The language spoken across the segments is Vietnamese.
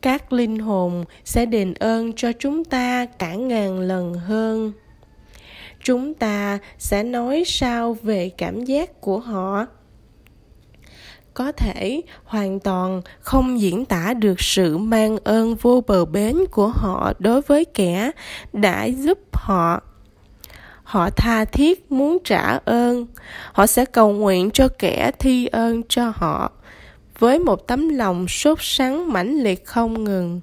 các linh hồn sẽ đền ơn cho chúng ta cả ngàn lần hơn chúng ta sẽ nói sao về cảm giác của họ có thể hoàn toàn không diễn tả được sự mang ơn vô bờ bến của họ đối với kẻ đã giúp họ họ tha thiết muốn trả ơn họ sẽ cầu nguyện cho kẻ thi ơn cho họ với một tấm lòng sốt sắng mãnh liệt không ngừng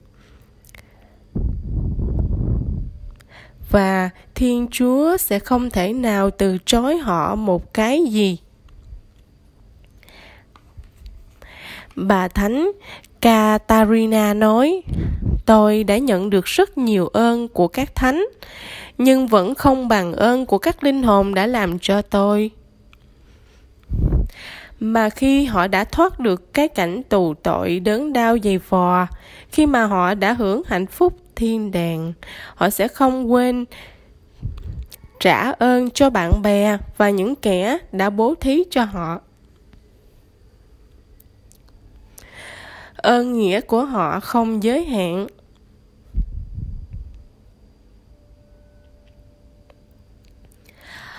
và thiên chúa sẽ không thể nào từ chối họ một cái gì bà thánh Katarina nói tôi đã nhận được rất nhiều ơn của các thánh nhưng vẫn không bằng ơn của các linh hồn đã làm cho tôi mà khi họ đã thoát được cái cảnh tù tội đớn đau dày vò khi mà họ đã hưởng hạnh phúc thiên đàng họ sẽ không quên trả ơn cho bạn bè và những kẻ đã bố thí cho họ ơn nghĩa của họ không giới hạn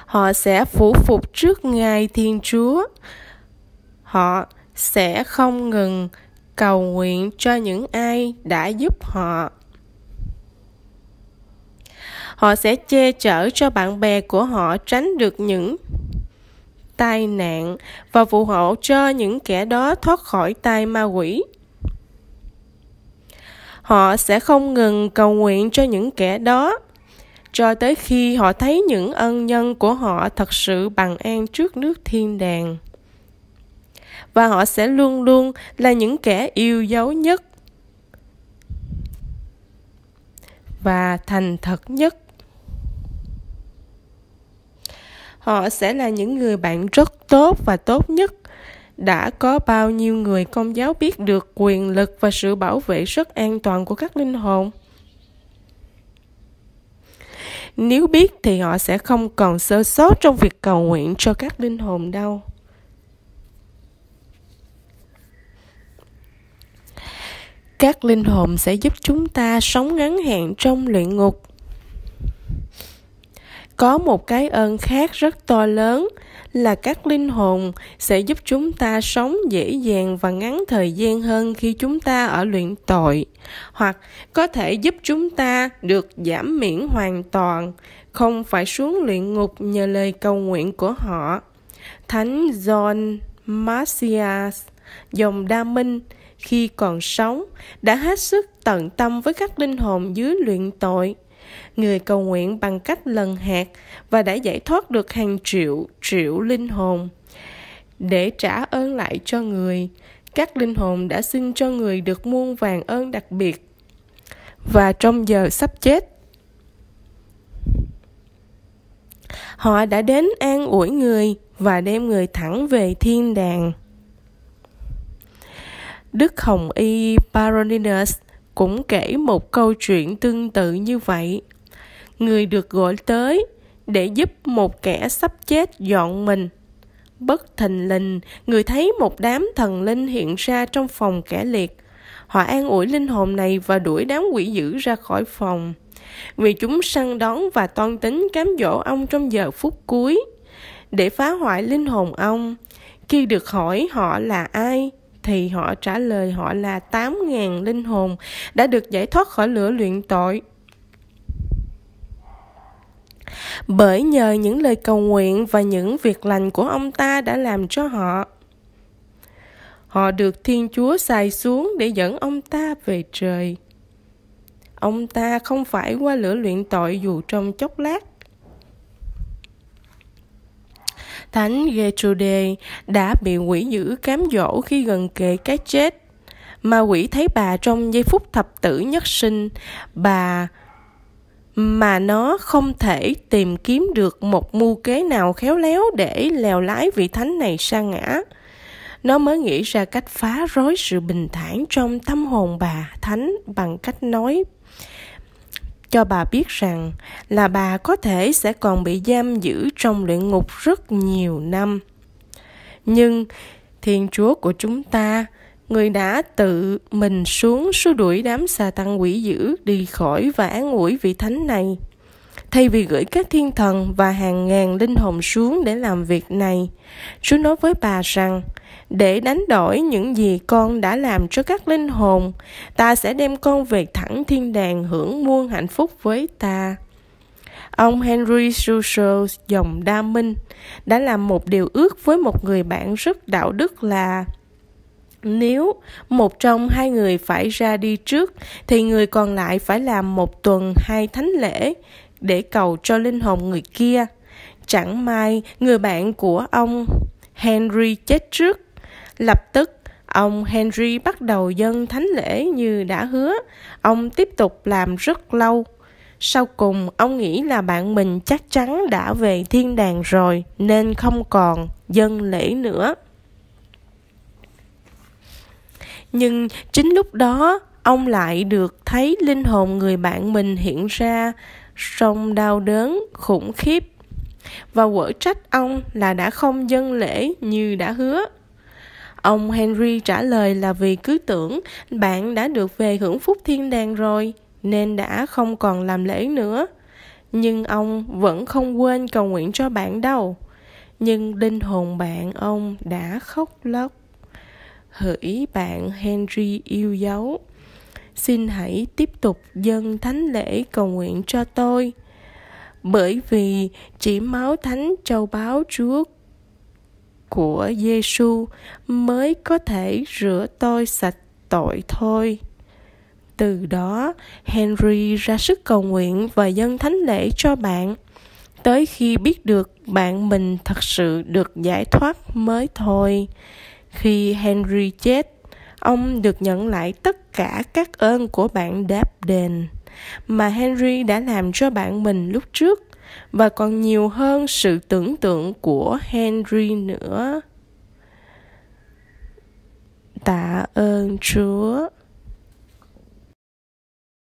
họ sẽ phủ phục trước ngài thiên chúa họ sẽ không ngừng cầu nguyện cho những ai đã giúp họ họ sẽ che chở cho bạn bè của họ tránh được những tai nạn và phù hộ cho những kẻ đó thoát khỏi tai ma quỷ họ sẽ không ngừng cầu nguyện cho những kẻ đó cho tới khi họ thấy những ân nhân của họ thật sự bằng an trước nước thiên đàng và họ sẽ luôn luôn là những kẻ yêu dấu nhất và thành thật nhất họ sẽ là những người bạn rất tốt và tốt nhất đã có bao nhiêu người công giáo biết được quyền lực và sự bảo vệ rất an toàn của các linh hồn nếu biết thì họ sẽ không còn sơ sót trong việc cầu nguyện cho các linh hồn đâu các linh hồn sẽ giúp chúng ta sống ngắn hạn trong luyện ngục có một cái ơn khác rất to lớn là các linh hồn sẽ giúp chúng ta sống dễ dàng và ngắn thời gian hơn khi chúng ta ở luyện tội hoặc có thể giúp chúng ta được giảm miễn hoàn toàn không phải xuống luyện ngục nhờ lời cầu nguyện của họ thánh john marcias dòng Đa Minh khi còn sống đã hết sức tận tâm với các linh hồn dưới luyện tội. Người cầu nguyện bằng cách lần hạt và đã giải thoát được hàng triệu triệu linh hồn. Để trả ơn lại cho người, các linh hồn đã xin cho người được muôn vàng ơn đặc biệt. Và trong giờ sắp chết, họ đã đến an ủi người và đem người thẳng về thiên đàng Đức Hồng Y Baroninus cũng kể một câu chuyện tương tự như vậy. Người được gọi tới để giúp một kẻ sắp chết dọn mình. Bất thình lình, người thấy một đám thần linh hiện ra trong phòng kẻ liệt. Họ an ủi linh hồn này và đuổi đám quỷ dữ ra khỏi phòng. Vì chúng săn đón và toan tính cám dỗ ông trong giờ phút cuối để phá hoại linh hồn ông. Khi được hỏi họ là ai, thì họ trả lời họ là 8.000 linh hồn đã được giải thoát khỏi lửa luyện tội. Bởi nhờ những lời cầu nguyện và những việc lành của ông ta đã làm cho họ, họ được Thiên Chúa xài xuống để dẫn ông ta về trời. Ông ta không phải qua lửa luyện tội dù trong chốc lát, Thánh Gertrude đã bị quỷ dữ cám dỗ khi gần kề cái chết. Mà quỷ thấy bà trong giây phút thập tử nhất sinh, bà mà nó không thể tìm kiếm được một mưu kế nào khéo léo để lèo lái vị thánh này sa ngã. Nó mới nghĩ ra cách phá rối sự bình thản trong tâm hồn bà thánh bằng cách nói cho bà biết rằng là bà có thể sẽ còn bị giam giữ trong luyện ngục rất nhiều năm. Nhưng Thiên Chúa của chúng ta, người đã tự mình xuống xua đuổi đám xà tăng quỷ dữ đi khỏi và án ủi vị thánh này thay vì gửi các thiên thần và hàng ngàn linh hồn xuống để làm việc này. Chúa nói với bà rằng, để đánh đổi những gì con đã làm cho các linh hồn, ta sẽ đem con về thẳng thiên đàng hưởng muôn hạnh phúc với ta. Ông Henry Rousseau, dòng đa minh, đã làm một điều ước với một người bạn rất đạo đức là nếu một trong hai người phải ra đi trước thì người còn lại phải làm một tuần hai thánh lễ để cầu cho linh hồn người kia. Chẳng may người bạn của ông Henry chết trước. Lập tức ông Henry bắt đầu dân thánh lễ như đã hứa. Ông tiếp tục làm rất lâu. Sau cùng ông nghĩ là bạn mình chắc chắn đã về thiên đàng rồi nên không còn dân lễ nữa. Nhưng chính lúc đó ông lại được thấy linh hồn người bạn mình hiện ra sông đau đớn khủng khiếp và quở trách ông là đã không dâng lễ như đã hứa ông henry trả lời là vì cứ tưởng bạn đã được về hưởng phúc thiên đàng rồi nên đã không còn làm lễ nữa nhưng ông vẫn không quên cầu nguyện cho bạn đâu nhưng linh hồn bạn ông đã khóc lóc hỡi bạn henry yêu dấu xin hãy tiếp tục dâng thánh lễ cầu nguyện cho tôi bởi vì chỉ máu thánh châu báu Chúa của Giêsu mới có thể rửa tôi sạch tội thôi. Từ đó, Henry ra sức cầu nguyện và dâng thánh lễ cho bạn tới khi biết được bạn mình thật sự được giải thoát mới thôi. Khi Henry chết, ông được nhận lại tất cả các ơn của bạn đáp đền mà henry đã làm cho bạn mình lúc trước và còn nhiều hơn sự tưởng tượng của henry nữa tạ ơn chúa